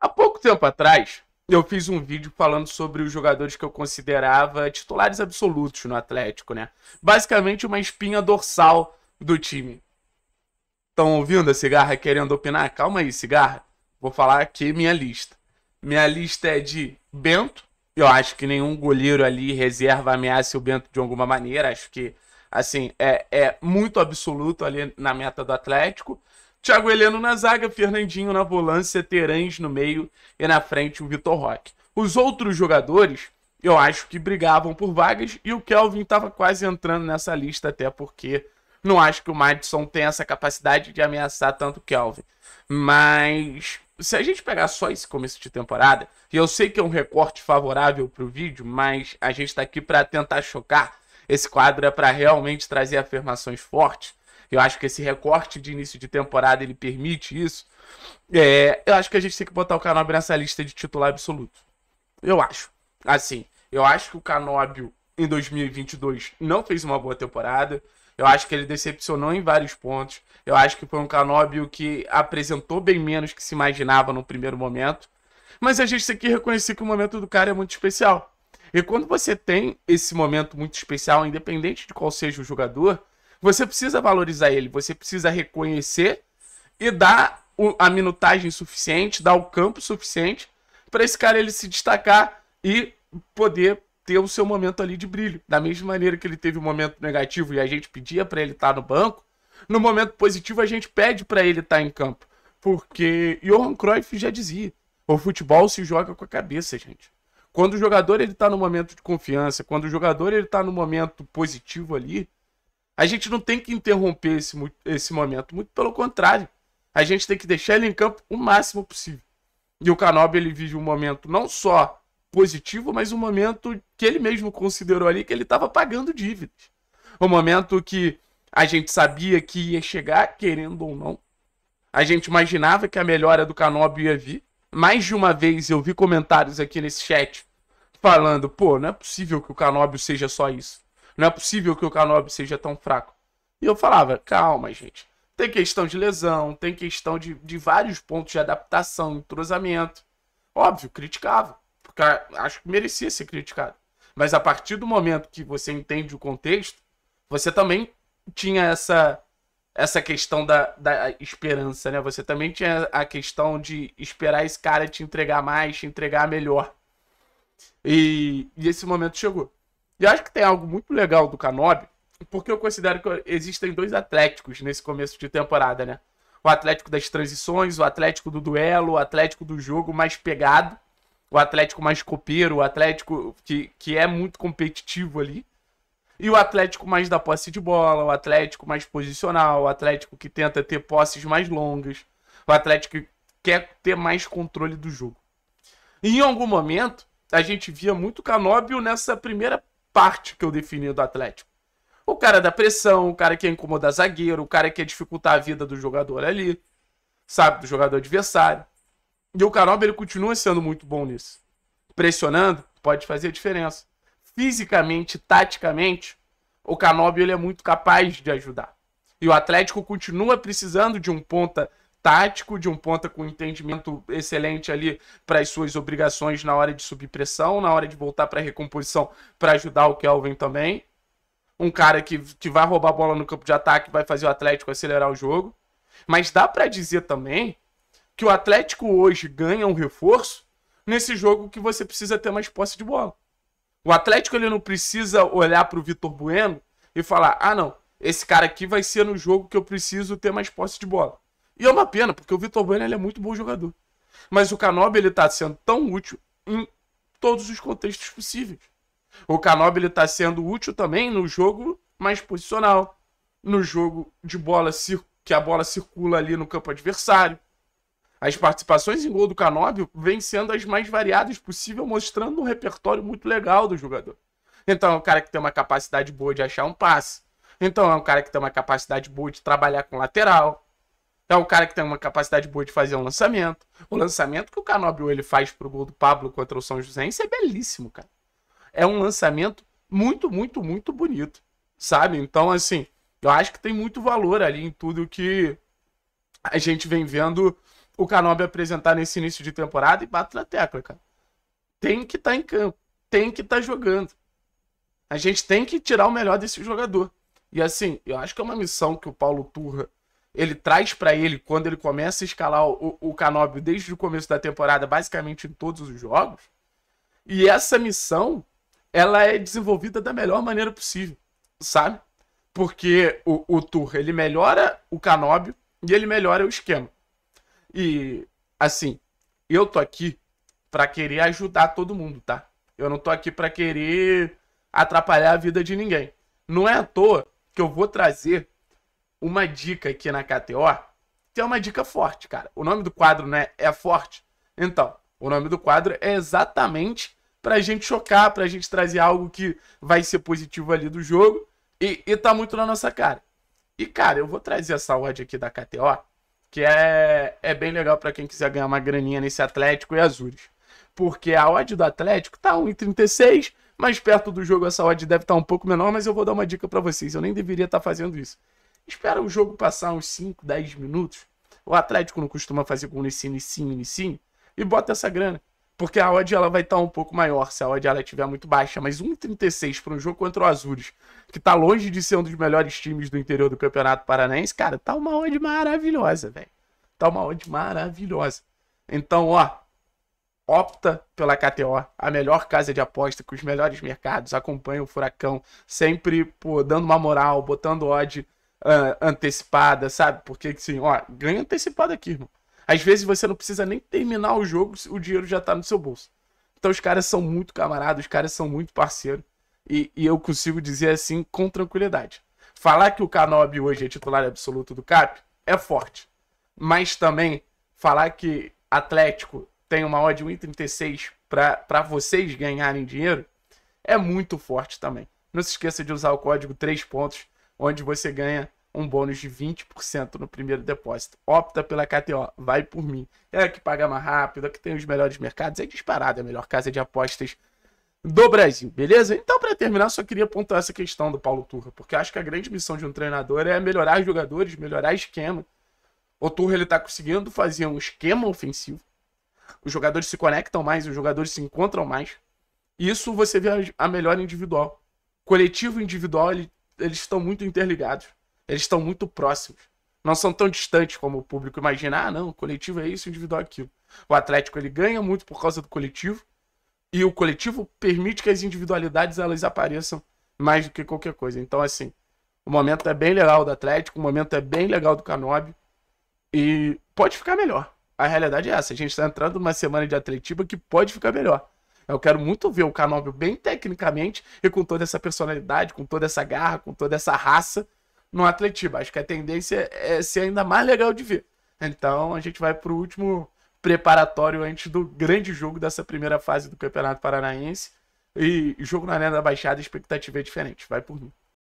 Há pouco tempo atrás, eu fiz um vídeo falando sobre os jogadores que eu considerava titulares absolutos no Atlético, né? Basicamente uma espinha dorsal do time. Estão ouvindo a cigarra querendo opinar? Calma aí, cigarra. Vou falar aqui minha lista. Minha lista é de Bento. Eu acho que nenhum goleiro ali reserva ameaça o Bento de alguma maneira. Acho que, assim, é, é muito absoluto ali na meta do Atlético. Thiago Heleno na zaga, Fernandinho na volância, Terães no meio e na frente o Vitor Roque. Os outros jogadores, eu acho que brigavam por vagas e o Kelvin estava quase entrando nessa lista, até porque não acho que o Madison tenha essa capacidade de ameaçar tanto o Kelvin. Mas se a gente pegar só esse começo de temporada, e eu sei que é um recorte favorável para o vídeo, mas a gente está aqui para tentar chocar. Esse quadro é para realmente trazer afirmações fortes. Eu acho que esse recorte de início de temporada ele permite isso. É, eu acho que a gente tem que botar o Canóbio nessa lista de titular absoluto. Eu acho. Assim, eu acho que o Canóbio em 2022 não fez uma boa temporada. Eu acho que ele decepcionou em vários pontos. Eu acho que foi um Canóbio que apresentou bem menos que se imaginava no primeiro momento. Mas a gente tem que reconhecer que o momento do cara é muito especial. E quando você tem esse momento muito especial, independente de qual seja o jogador, você precisa valorizar ele, você precisa reconhecer e dar a minutagem suficiente, dar o campo suficiente para esse cara ele se destacar e poder ter o seu momento ali de brilho. Da mesma maneira que ele teve um momento negativo e a gente pedia para ele estar tá no banco, no momento positivo a gente pede para ele estar tá em campo, porque Johan Cruyff já dizia: o futebol se joga com a cabeça, gente. Quando o jogador ele tá no momento de confiança, quando o jogador ele tá no momento positivo ali, a gente não tem que interromper esse, esse momento, muito pelo contrário. A gente tem que deixar ele em campo o máximo possível. E o Canobi ele vive um momento não só positivo, mas um momento que ele mesmo considerou ali que ele estava pagando dívidas. Um momento que a gente sabia que ia chegar, querendo ou não. A gente imaginava que a melhora do Canobi ia vir. Mais de uma vez eu vi comentários aqui nesse chat falando: pô, não é possível que o Canóbio seja só isso. Não é possível que o Canobi seja tão fraco. E eu falava, calma, gente. Tem questão de lesão, tem questão de, de vários pontos de adaptação, entrosamento. Óbvio, criticava. Porque acho que merecia ser criticado. Mas a partir do momento que você entende o contexto, você também tinha essa essa questão da, da esperança, né? Você também tinha a questão de esperar esse cara te entregar mais, te entregar melhor. E, e esse momento chegou. E acho que tem algo muito legal do Canobi, porque eu considero que existem dois Atléticos nesse começo de temporada, né? O Atlético das transições, o Atlético do duelo, o Atlético do jogo mais pegado, o Atlético mais copeiro, o Atlético que, que é muito competitivo ali. E o Atlético mais da posse de bola, o Atlético mais posicional, o Atlético que tenta ter posses mais longas, o Atlético que quer ter mais controle do jogo. E em algum momento, a gente via muito Canóbio nessa primeira parte que eu defini do Atlético. O cara da pressão, o cara que incomoda incomodar zagueiro, o cara que dificultar a vida do jogador ali, sabe, do jogador adversário. E o Caroba, ele continua sendo muito bom nisso. Pressionando, pode fazer a diferença. Fisicamente, taticamente, o Canóbio ele é muito capaz de ajudar. E o Atlético continua precisando de um ponta tático, de um ponta com entendimento excelente ali para as suas obrigações na hora de subir pressão, na hora de voltar para a recomposição para ajudar o Kelvin também. Um cara que, que vai roubar a bola no campo de ataque, vai fazer o Atlético acelerar o jogo. Mas dá para dizer também que o Atlético hoje ganha um reforço nesse jogo que você precisa ter mais posse de bola. O Atlético ele não precisa olhar para o Vitor Bueno e falar: ah, não, esse cara aqui vai ser no jogo que eu preciso ter mais posse de bola. E é uma pena, porque o Vitor Bueno ele é muito bom jogador. Mas o Canobi ele tá sendo tão útil em todos os contextos possíveis. O Canobi ele tá sendo útil também no jogo mais posicional, no jogo de bola que a bola circula ali no campo adversário. As participações em gol do Canobi vêm sendo as mais variadas possível, mostrando um repertório muito legal do jogador. Então é um cara que tem uma capacidade boa de achar um passe. Então é um cara que tem uma capacidade boa de trabalhar com lateral. É o cara que tem uma capacidade boa de fazer um lançamento. O lançamento que o Canobio ele faz pro gol do Pablo contra o São José, isso é belíssimo, cara. É um lançamento muito, muito, muito bonito, sabe? Então, assim, eu acho que tem muito valor ali em tudo que a gente vem vendo o Canobio apresentar nesse início de temporada e bate na tecla, cara. Tem que estar tá em campo, tem que estar tá jogando. A gente tem que tirar o melhor desse jogador. E assim, eu acho que é uma missão que o Paulo Turra ele traz para ele quando ele começa a escalar o, o desde o começo da temporada, basicamente em todos os jogos. E essa missão, ela é desenvolvida da melhor maneira possível, sabe? Porque o, o Tour, ele melhora o canobio e ele melhora o esquema. E, assim, eu tô aqui para querer ajudar todo mundo, tá? Eu não tô aqui para querer atrapalhar a vida de ninguém. Não é à toa que eu vou trazer uma dica aqui na KTO, que é uma dica forte, cara. O nome do quadro, né, é forte. Então, o nome do quadro é exatamente pra gente chocar, pra gente trazer algo que vai ser positivo ali do jogo e, e tá muito na nossa cara. E, cara, eu vou trazer essa odd aqui da KTO, que é, é bem legal para quem quiser ganhar uma graninha nesse Atlético e Azures. Porque a odd do Atlético tá 1,36, mais perto do jogo essa odd deve estar tá um pouco menor, mas eu vou dar uma dica para vocês. Eu nem deveria estar tá fazendo isso. Espera o jogo passar uns 5, 10 minutos. O Atlético não costuma fazer com inicinho, inicinho, inicinho. E bota essa grana. Porque a odd ela vai estar tá um pouco maior se a odd ela estiver muito baixa. Mas 1,36 para um jogo contra o Azures, que está longe de ser um dos melhores times do interior do Campeonato Paranaense, cara, tá uma odd maravilhosa, velho. Tá uma odd maravilhosa. Então, ó, opta pela KTO, a melhor casa de aposta com os melhores mercados. Acompanha o Furacão, sempre pô, dando uma moral, botando odd uh, antecipada, sabe? Porque assim, ó, ganha antecipada aqui, irmão. Às vezes você não precisa nem terminar o jogo, o dinheiro já tá no seu bolso. Então os caras são muito camaradas, os caras são muito parceiros. E, e eu consigo dizer assim com tranquilidade. Falar que o Kanobi hoje é titular absoluto do CAP é forte. Mas também falar que Atlético tem uma odd 1,36 para vocês ganharem dinheiro é muito forte também. Não se esqueça de usar o código 3 pontos onde você ganha um bônus de 20% no primeiro depósito. Opta pela KTO, vai por mim. É a que paga mais rápido, é a que tem os melhores mercados, é disparada, é a melhor casa de apostas do Brasil, beleza? Então, para terminar, só queria pontuar essa questão do Paulo Turra, porque acho que a grande missão de um treinador é melhorar jogadores, melhorar esquema. O Turra ele tá conseguindo fazer um esquema ofensivo. Os jogadores se conectam mais, os jogadores se encontram mais. Isso você vê a melhor individual. Coletivo individual, ele eles estão muito interligados. Eles estão muito próximos. Não são tão distantes como o público imagina. Ah, não, o coletivo é isso, o individual é aquilo. O Atlético ele ganha muito por causa do coletivo. E o coletivo permite que as individualidades elas apareçam mais do que qualquer coisa. Então, assim, o momento é bem legal do Atlético, o momento é bem legal do Canobi. E pode ficar melhor. A realidade é essa. A gente está entrando numa semana de atletiba que pode ficar melhor. Eu quero muito ver o Canóbio bem tecnicamente e com toda essa personalidade, com toda essa garra, com toda essa raça no Atletiba. Acho que a tendência é ser ainda mais legal de ver. Então a gente vai pro último preparatório antes do grande jogo dessa primeira fase do Campeonato Paranaense. E jogo na Arena da Baixada, a expectativa é diferente. Vai por mim.